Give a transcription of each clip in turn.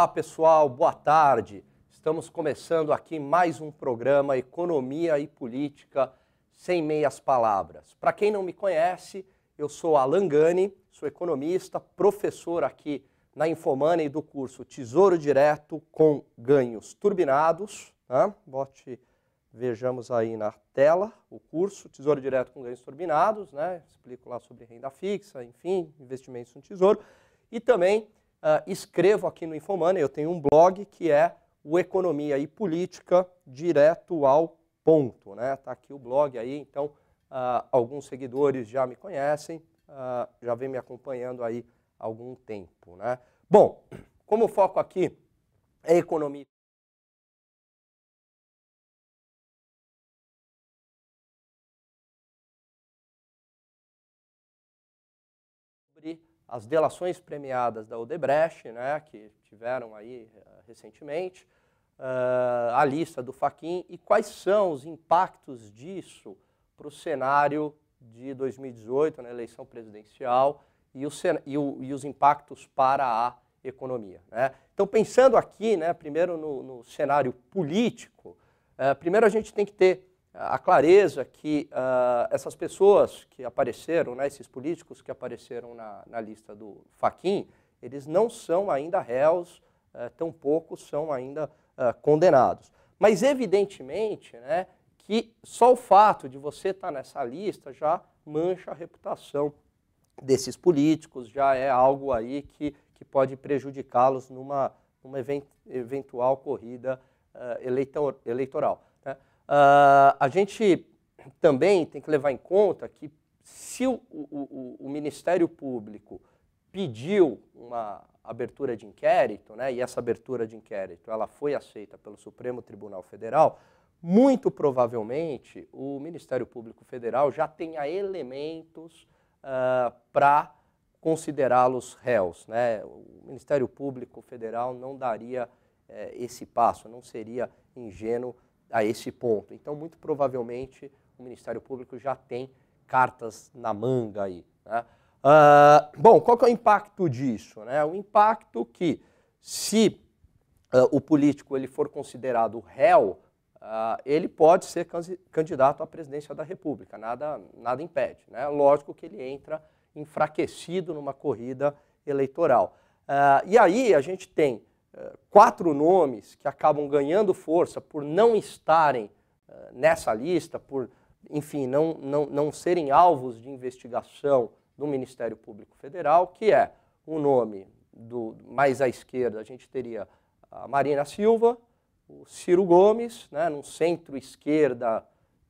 Olá, pessoal, boa tarde. Estamos começando aqui mais um programa Economia e Política sem meias palavras. Para quem não me conhece, eu sou Alan Gani, sou economista, professor aqui na Infomoney do curso Tesouro Direto com Ganhos Turbinados. Né? Bote, vejamos aí na tela o curso Tesouro Direto com Ganhos Turbinados, né? explico lá sobre renda fixa, enfim, investimentos no tesouro. E também uh, escrevo aqui no Infomana, eu tenho um blog que é o Economia e Política Direto ao Ponto. Está né? Tá aqui o blog aí, então uh, alguns seguidores já me conhecem, uh, já vem me acompanhando aí há algum tempo. Né? Bom, como o foco aqui é economia as delações premiadas da Odebrecht, né, que tiveram aí eh, recentemente, uh, a lista do Faquin e quais são os impactos disso para o cenário de 2018, na né, eleição presidencial, e, o, e, o, e, os impactos para a economia. Né? Então, pensando aqui, né, primeiro no, no cenário político, uh, primeiro a gente tem que ter a clareza que uh, essas pessoas que apareceram, né, esses políticos que apareceram na, na lista do Faquin, eles não são ainda réus, uh, tampouco são ainda uh, condenados. Mas evidentemente, né, que só o fato de você estar tá nessa lista já mancha a reputação desses políticos, já é algo aí que, que pode prejudicá-los numa, numa event, eventual corrida uh, ah, eleitor, eleitoral. Né? Uh, a gente também tem que levar em conta que se o, o, o Ministério Público pediu uma abertura de inquérito, né, e essa abertura de inquérito ela foi aceita pelo Supremo Tribunal Federal, muito provavelmente o Ministério Público Federal já tenha elementos uh, ah, para considerá-los réus. Né? O Ministério Público Federal não daria eh, esse passo, não seria ingênuo a esse ponto. Então, muito provavelmente, o Ministério Público já tem cartas na manga aí. Né? Uh, bom, qual que é o impacto disso? Né? O impacto que, se uh, o político ele for considerado réu, uh, ele pode ser candidato à presidência da República, nada, nada impede. Né? Lógico que ele entra enfraquecido numa corrida eleitoral. e aí a gente tem quatro nomes que acabam ganhando força por não estarem eh, nessa lista, por, enfim, não, não, não serem alvos de investigação do Ministério Público Federal, que é o nome do mais à esquerda, a gente teria a Marina Silva, o Ciro Gomes, né, no centro-esquerda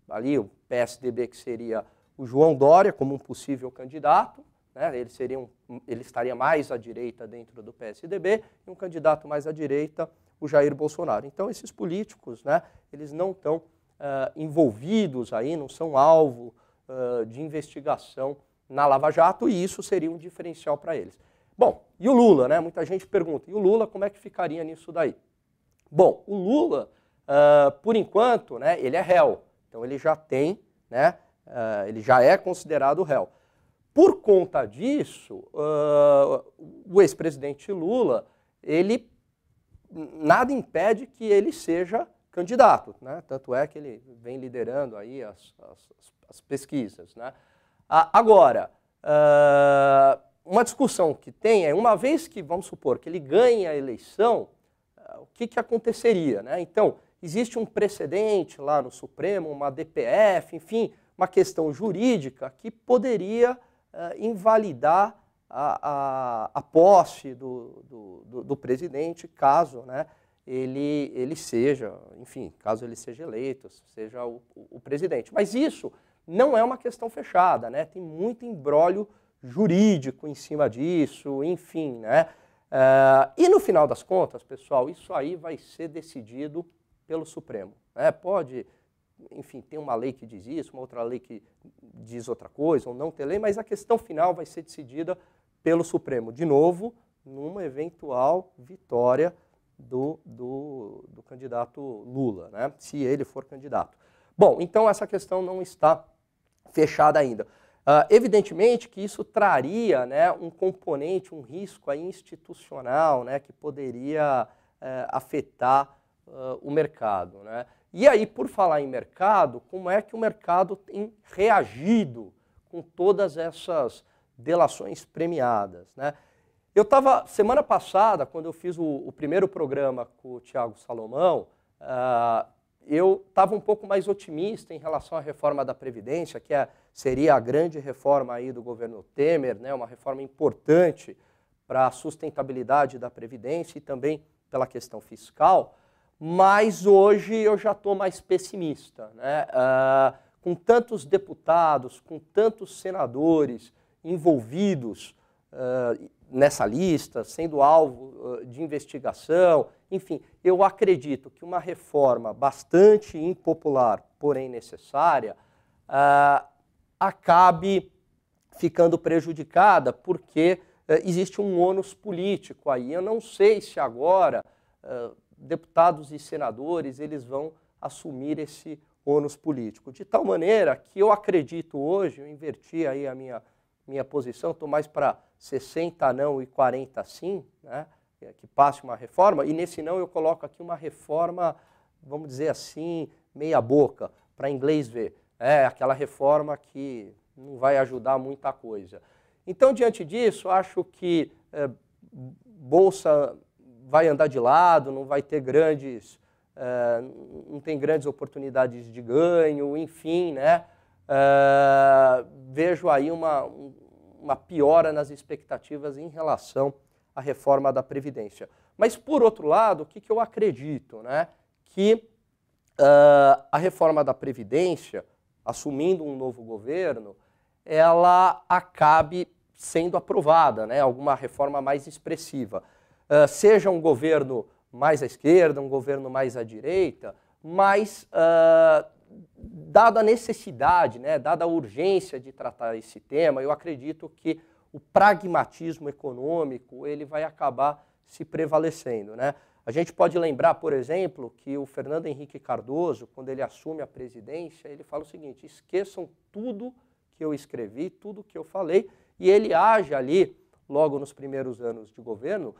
ali, o PSDB que seria o João Dória como um possível candidato, né? Ele, seria um, ele estaria mais à direita dentro do PSDB e um candidato mais à direita, o Jair Bolsonaro. Então, esses políticos, né, eles não estão uh, ah, envolvidos aí, não são alvo uh, de investigação na Lava Jato e isso seria um diferencial para eles. Bom, e o Lula, né? Muita gente pergunta, e o Lula como é que ficaria nisso daí? Bom, o Lula, uh, por enquanto, né, ele é réu, então ele já tem, né, uh, ele já é considerado réu. Por conta disso, uh, o ex-presidente Lula, ele nada impede que ele seja candidato, né? Tanto é que ele vem liderando aí as, as, as pesquisas, né? Agora, uh, uma discussão que tem é uma vez que vamos supor que ele ganhe a eleição, uh, o que que aconteceria, né? Então existe um precedente lá no Supremo, uma DPF, enfim, uma questão jurídica que poderia invalidar a, a, a posse do, do, do, do, presidente, caso né, ele, ele seja, enfim, caso ele seja eleito, seja o, o, o presidente. Mas isso não é uma questão fechada, né? tem muito embrólio jurídico em cima disso, enfim, né? Uh, e no final das contas, pessoal, isso aí vai ser decidido pelo Supremo. Né? Pode, enfim, tem uma lei que diz isso, uma outra lei que diz outra coisa ou não ter lei, mas a questão final vai ser decidida pelo Supremo, de novo, numa eventual vitória do, do, do candidato Lula, né? se ele for candidato. Bom, então essa questão não está fechada ainda. Uh, evidentemente que isso traria né, um componente, um risco institucional né, que poderia uh, afetar uh, o mercado. Né? E aí, por falar em mercado, como é que o mercado tem reagido com todas essas delações premiadas? Né? Eu estava, semana passada, quando eu fiz o, o primeiro programa com o Tiago Salomão, uh, eu estava um pouco mais otimista em relação à reforma da Previdência, que é, seria a grande reforma aí do governo Temer, né? uma reforma importante para a sustentabilidade da Previdência e também pela questão fiscal mas hoje eu já estou mais pessimista. Né? Ah, com tantos deputados, com tantos senadores envolvidos ah, nessa lista, sendo alvo ah, de investigação, enfim, eu acredito que uma reforma bastante impopular, porém necessária, acabe ficando prejudicada, porque existe um ônus político aí. Eu não sei se agora deputados e senadores eles vão assumir esse ônus político. De tal maneira que eu acredito hoje, eu inverti aí a minha, minha posição, estou mais para 60 não e 40 sim, né, é, que passe uma reforma, e nesse não eu coloco aqui uma reforma, vamos dizer assim, meia boca, para inglês ver. É aquela reforma que não vai ajudar muita coisa. Então, diante disso, acho que é, Bolsa vai andar de lado, não vai ter grandes, é, não tem grandes oportunidades de ganho, enfim, né? É, vejo aí uma, uma piora nas expectativas em relação à reforma da Previdência. Mas, por outro lado, o que, que eu acredito? Né? Que uh, a reforma da Previdência, assumindo um novo governo, ela acabe sendo aprovada, né? alguma reforma mais expressiva uh, seja um governo mais à esquerda, um governo mais à direita, mas uh, ah, dada a necessidade, né, dada a urgência de tratar esse tema, eu acredito que o pragmatismo econômico ele vai acabar se prevalecendo. Né? A gente pode lembrar, por exemplo, que o Fernando Henrique Cardoso, quando ele assume a presidência, ele fala o seguinte: esqueçam tudo que eu escrevi, tudo que eu falei, e ele age ali, logo nos primeiros anos de governo,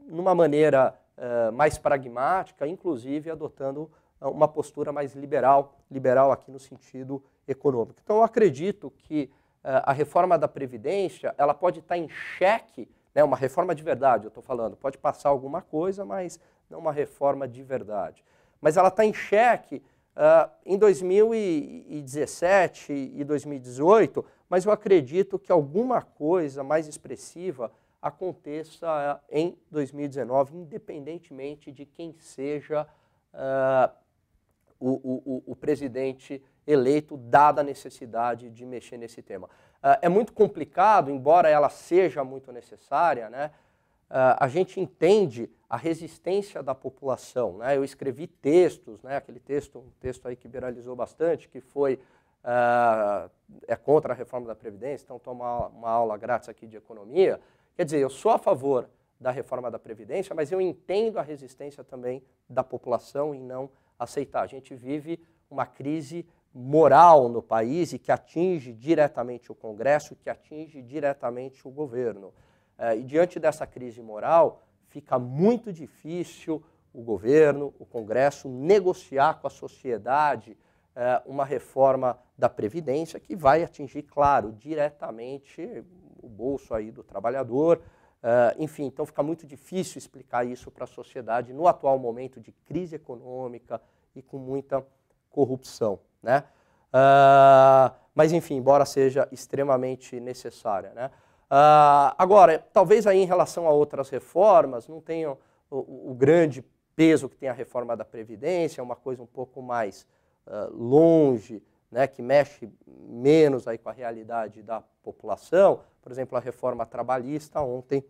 numa maneira uh, mais pragmática, inclusive adotando ah, uma postura mais liberal, liberal aqui no sentido econômico. Então, eu acredito que uh, a reforma da Previdência ela pode estar em xeque, né, uma reforma de verdade, eu estou falando, pode passar alguma coisa, mas não uma reforma de verdade. Mas ela está em xeque uh, em 2017 e 2018, mas eu acredito que alguma coisa mais expressiva aconteça em 2019, independentemente de quem seja uh, o, o, o, presidente eleito, dada a necessidade de mexer nesse tema. Uh, é muito complicado, embora ela seja muito necessária, né? Uh, a gente entende a resistência da população. Né? Eu escrevi textos, né? aquele texto, um texto aí que viralizou bastante, que foi uh, é contra a reforma da Previdência, então toma uma, uma aula grátis aqui de economia. Quer dizer, eu sou a favor da reforma da Previdência, mas eu entendo a resistência também da população em não aceitar. A gente vive uma crise moral no país e que atinge diretamente o Congresso, que atinge diretamente o governo. Eh, e diante dessa crise moral, fica muito difícil o governo, o Congresso, negociar com a sociedade eh, uma reforma da Previdência que vai atingir, claro, diretamente o bolso aí do trabalhador. Uh, enfim, então fica muito difícil explicar isso para a sociedade no atual momento de crise econômica e com muita corrupção. Né? Uh, mas, enfim, embora seja extremamente necessária. Né? Uh, agora, talvez aí em relação a outras reformas, não tenham o, o, grande peso que tem a reforma da Previdência, é uma coisa um pouco mais longe né, que mexe menos aí com a realidade da população, por exemplo, a reforma trabalhista ontem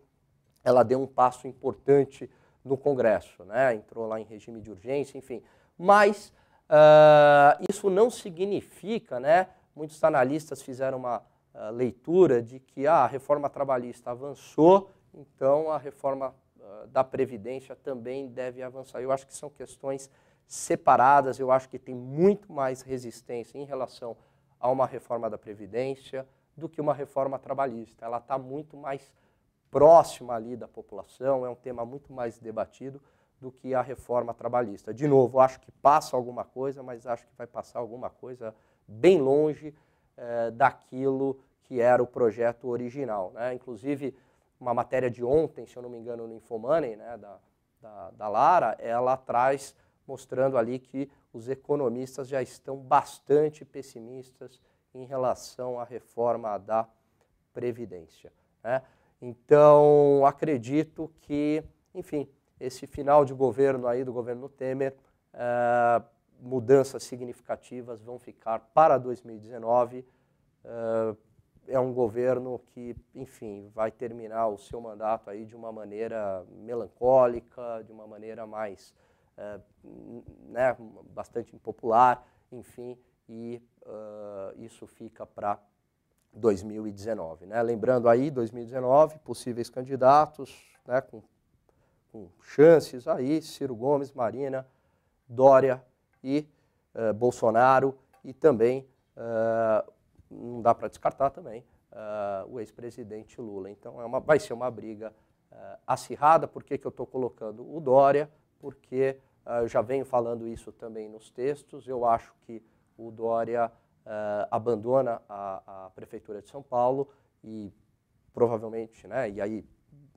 ela deu um passo importante no Congresso, né, entrou lá em regime de urgência, enfim. Mas uh, isso não significa, né, muitos analistas fizeram uma uh, leitura de que ah, a reforma trabalhista avançou, então a reforma uh, da Previdência também deve avançar. Eu acho que são questões separadas, eu acho que tem muito mais resistência em relação a uma reforma da Previdência do que uma reforma trabalhista. Ela está muito mais próxima ali da população, é um tema muito mais debatido do que a reforma trabalhista. De novo, acho que passa alguma coisa, mas acho que vai passar alguma coisa bem longe eh, daquilo que era o projeto original. Né? Inclusive, uma matéria de ontem, se eu não me engano, no Infomoney, né, da, da, da Lara, ela traz mostrando ali que os economistas já estão bastante pessimistas em relação à reforma da Previdência. Né? Então, acredito que, enfim, esse final de governo aí do governo Temer, eh, mudanças significativas vão ficar para 2019. Eh, é um governo que, enfim, vai terminar o seu mandato aí de uma maneira melancólica, de uma maneira mais eh, né, bastante impopular, enfim, e eh, isso fica para 2019. Né? Lembrando aí, 2019, possíveis candidatos né, com, com, chances aí, Ciro Gomes, Marina, Dória e uh, Bolsonaro, e também, uh, não dá para descartar também, uh, o ex-presidente Lula. Então é uma, vai ser uma briga acirrada, por que, que eu estou colocando o Dória? porque ah, já venho falando isso também nos textos. Eu acho que o Dória ah, abandona a, a Prefeitura de São Paulo e provavelmente, né, e aí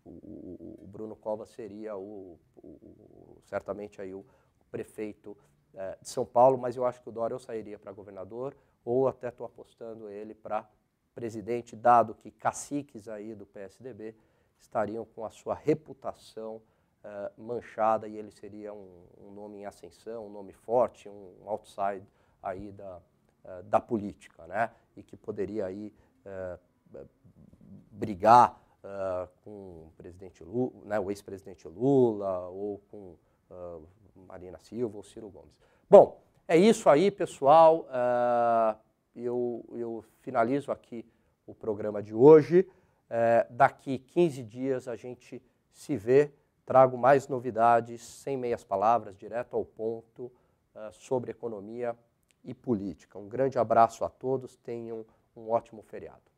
o, o Bruno Cova seria o, o, certamente aí o prefeito eh, de São Paulo, mas eu acho que o Dória eu sairia para governador ou até estou apostando ele para presidente, dado que caciques aí do PSDB estariam com a sua reputação eh, manchada e ele seria um, um, nome em ascensão, um nome forte, um outside aí da, uh, da política, né? E que poderia aí uh, brigar com o presidente Lula, né, o ex-presidente Lula ou com Marina Silva ou Ciro Gomes. Bom, é isso aí, pessoal. eu, eu finalizo aqui o programa de hoje. daqui 15 dias a gente se vê trago mais novidades, sem meias palavras, direto ao ponto, ah, sobre economia e política. Um grande abraço a todos, tenham um ótimo feriado.